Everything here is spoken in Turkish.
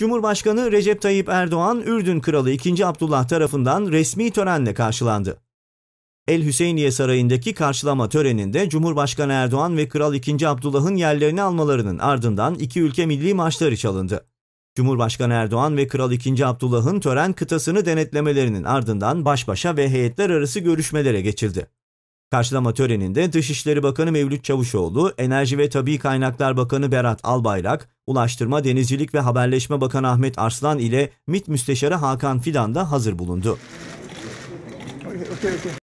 Cumhurbaşkanı Recep Tayyip Erdoğan, Ürdün Kralı 2. Abdullah tarafından resmi törenle karşılandı. El Hüseyniye Sarayı'ndaki karşılama töreninde Cumhurbaşkanı Erdoğan ve Kral 2. Abdullah'ın yerlerini almalarının ardından iki ülke milli maçları çalındı. Cumhurbaşkanı Erdoğan ve Kral 2. Abdullah'ın tören kıtasını denetlemelerinin ardından baş başa ve heyetler arası görüşmelere geçildi. Karşılama töreninde Dışişleri Bakanı Mevlüt Çavuşoğlu, Enerji ve Tabi Kaynaklar Bakanı Berat Albayrak, Ulaştırma, Denizcilik ve Haberleşme Bakanı Ahmet Arslan ile MİT Müsteşarı Hakan Fidan da hazır bulundu. Okay, okay, okay.